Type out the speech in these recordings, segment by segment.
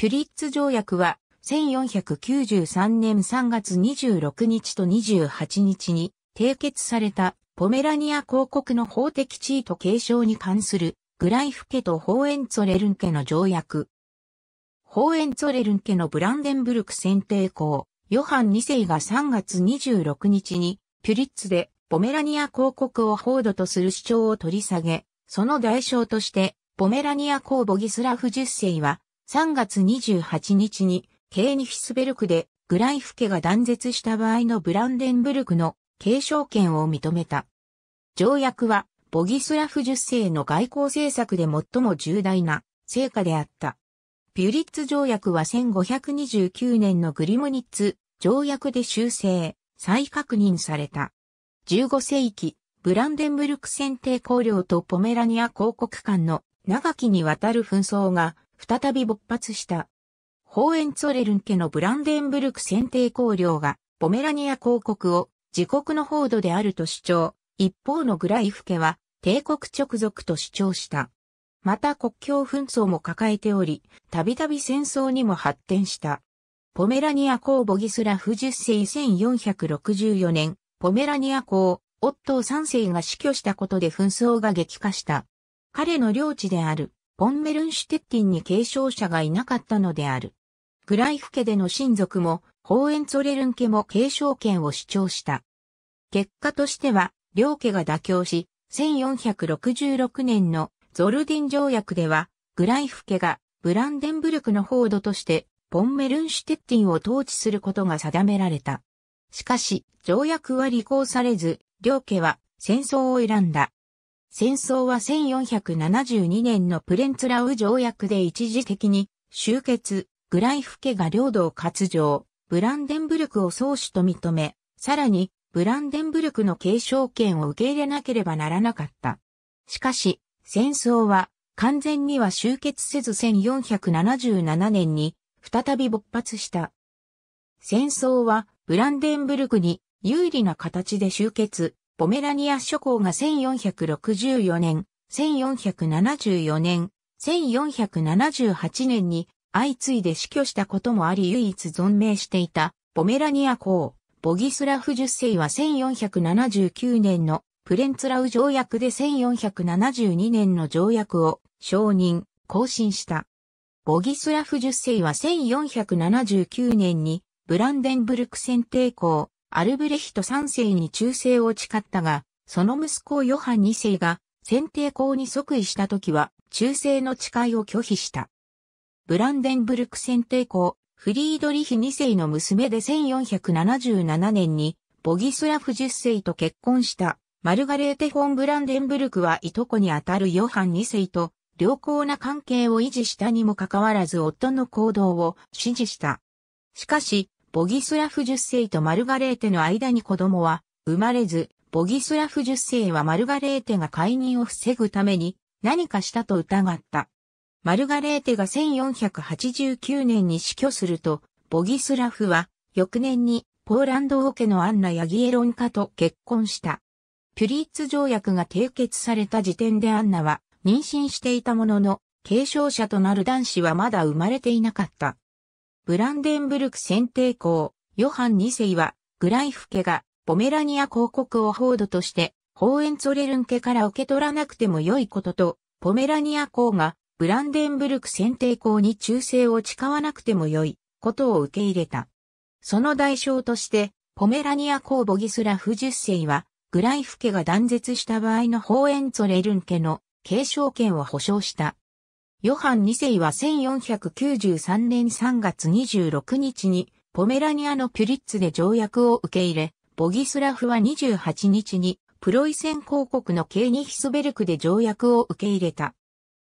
ピュリッツ条約は1493年3月26日と28日に締結されたポメラニア公国の法的地位と継承に関するグライフ家とホーエンツォレルン家の条約。ホーエンツォレルン家のブランデンブルク選定校、ヨハン2世が3月26日にピュリッツでポメラニア公国を法度とする主張を取り下げ、その代償としてポメラニア公ボギスラフ10世は3月28日に、ケーニヒスベルクでグライフ家が断絶した場合のブランデンブルクの継承権を認めた。条約は、ボギスラフ10世の外交政策で最も重大な成果であった。ピュリッツ条約は1529年のグリムニッツ条約で修正、再確認された。15世紀、ブランデンブルク選定公領とポメラニア公国間の長きにわたる紛争が再び勃発した。ホーエンツォレルン家のブランデンブルク選定公領が、ポメラニア公国を自国の報道であると主張、一方のグライフ家は帝国直属と主張した。また国境紛争も抱えており、たびたび戦争にも発展した。ポメラニア公ボギスラフ10世1464年、ポメラニア公、夫3世が死去したことで紛争が激化した。彼の領地であるポンメルンシュテッティンに継承者がいなかったのである。グライフ家での親族も、ホーエンツォレルン家も継承権を主張した。結果としては、両家が妥協し、1466年のゾルディン条約では、グライフ家がブランデンブルクの報道として、ポンメルンシュテッティンを統治することが定められた。しかし、条約は履行されず、両家は戦争を選んだ。戦争は1472年のプレンツラウ条約で一時的に終結、グライフ家が領土を割譲、ブランデンブルクを創主と認め、さらにブランデンブルクの継承権を受け入れなければならなかった。しかし、戦争は完全には終結せず1477年に再び勃発した。戦争はブランデンブルクに有利な形で終結、ポメラニア諸侯が1464年、1474年、1478年に相次いで死去したこともあり唯一存命していたポメラニア公、ボギスラフ十世は1479年のプレンツラウ条約で1472年の条約を承認、更新した。ボギスラフ十世は1479年にブランデンブルク選定公、アルブレヒト3世に忠誠を誓ったが、その息子ヨハン2世が選定校に即位した時は忠誠の誓いを拒否した。ブランデンブルク選定校、フリードリヒ2世の娘で1477年にボギスラフ10世と結婚したマルガレーテ・フォン・ブランデンブルクはいとこにあたるヨハン2世と良好な関係を維持したにもかかわらず夫の行動を支持した。しかし、ボギスラフ10世とマルガレーテの間に子供は生まれず、ボギスラフ10世はマルガレーテが解任を防ぐために何かしたと疑った。マルガレーテが1489年に死去すると、ボギスラフは翌年にポーランド王家のアンナ・ヤギエロンカと結婚した。ピュリッツ条約が締結された時点でアンナは妊娠していたものの、継承者となる男子はまだ生まれていなかった。ブランデンブルク選定校、ヨハン2世は、グライフ家が、ポメラニア広告を報道として、ホーエンツォレルン家から受け取らなくても良いことと、ポメラニア公が、ブランデンブルク選定校に忠誠を誓わなくても良いことを受け入れた。その代償として、ポメラニア公ボギスラフ10世は、グライフ家が断絶した場合のホーエンツォレルン家の継承権を保障した。ヨハン2世は1493年3月26日にポメラニアのピュリッツで条約を受け入れ、ボギスラフは28日にプロイセン公国のケーニヒスベルクで条約を受け入れた。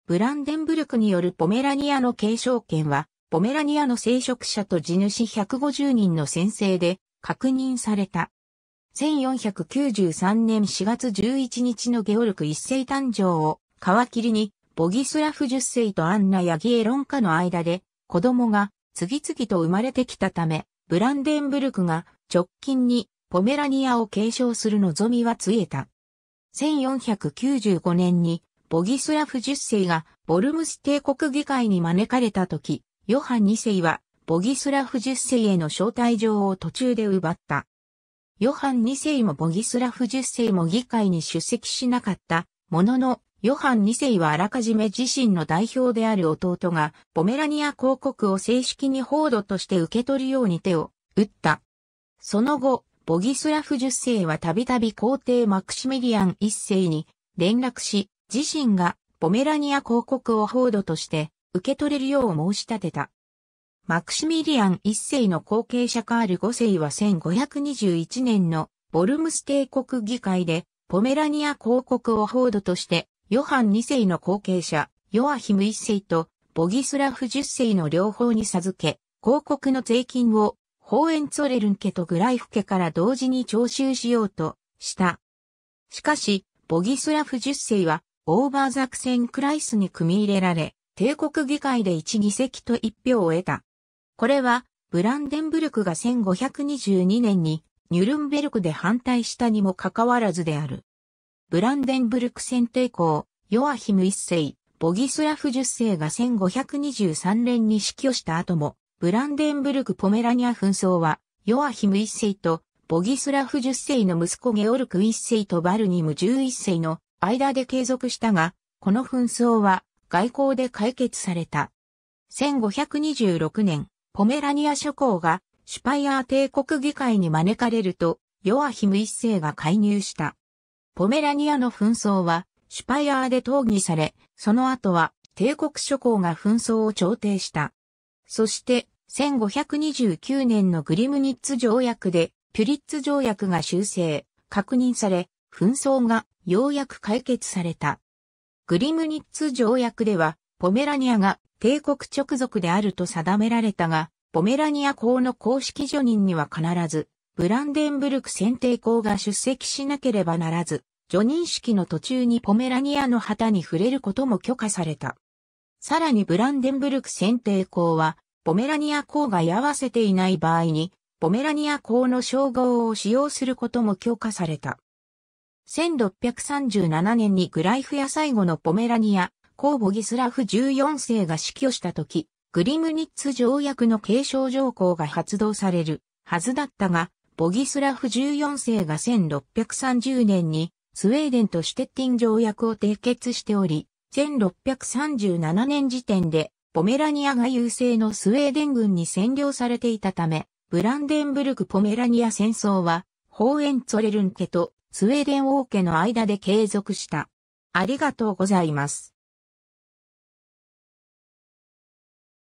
ブランデンブルクによるポメラニアの継承権は、ポメラニアの聖職者と地主150人の先生で確認された。1493年4月11日のゲオルク一世誕生を皮切りにボギスラフ10世とアンナ・ヤギエロンカの間で子供が次々と生まれてきたため、ブランデンブルクが直近にポメラニアを継承する望みはつえた。1495年にボギスラフ10世がボルムス帝国議会に招かれた時、ヨハン2世はボギスラフ10世への招待状を途中で奪った。ヨハン2世もボギスラフ10世も議会に出席しなかったもののヨハン2世はあらかじめ自身の代表である弟が、ポメラニア公国を正式に報道として受け取るように手を打った。その後、ボギスラフ10世はたびたび皇帝マクシミリアン1世に連絡し、自身がポメラニア公国を報道として受け取れるよう申し立てた。マクシミリアン1世の後継者カール5世は1521年のボルムス帝国議会でポメラニア公国を報道としてヨハン2世の後継者、ヨアヒム1世とボギスラフ10世の両方に授け、広告の税金をホーエンツォレルン家とグライフ家から同時に徴収しようとした。しかし、ボギスラフ10世はオーバーザクセンクライスに組み入れられ、帝国議会で1議席と1票を得た。これは、ブランデンブルクが1522年にニュルンベルクで反対したにもかかわらずである。ブランデンブルク選帝校、ヨアヒム一世、ボギスラフ10世が1523年に死去した後も、ブランデンブルクポメラニア紛争は、ヨアヒム一世とボギスラフ10世の息子ゲオルク一世とバルニム11世の間で継続したが、この紛争は外交で解決された。1526年、ポメラニア諸侯がシュパイアー帝国議会に招かれると、ヨアヒム一世が介入した。ポメラニアの紛争は、シュパイアーで討議され、その後は帝国諸侯が紛争を調停した。そして、1529年のグリムニッツ条約で、ピュリッツ条約が修正、確認され、紛争がようやく解決された。グリムニッツ条約では、ポメラニアが帝国直属であると定められたが、ポメラニア公の公式叙任には必ず、ブランデンブルク選定校が出席しなければならず、除任式の途中にポメラニアの旗に触れることも許可された。さらにブランデンブルク選定校は、ポメラニア校が居合わせていない場合に、ポメラニア校の称号を使用することも許可された。1637年にグライフや最後のポメラニア、公ボギスラフ14世が死去した時、グリムニッツ条約の継承条項が発動されるはずだったが、ボギスラフ14世が1630年にスウェーデンとシュテッティン条約を締結しており、1637年時点でポメラニアが優勢のスウェーデン軍に占領されていたため、ブランデンブルク・ポメラニア戦争は、ホーエンツォレルン家とスウェーデン王家の間で継続した。ありがとうございます。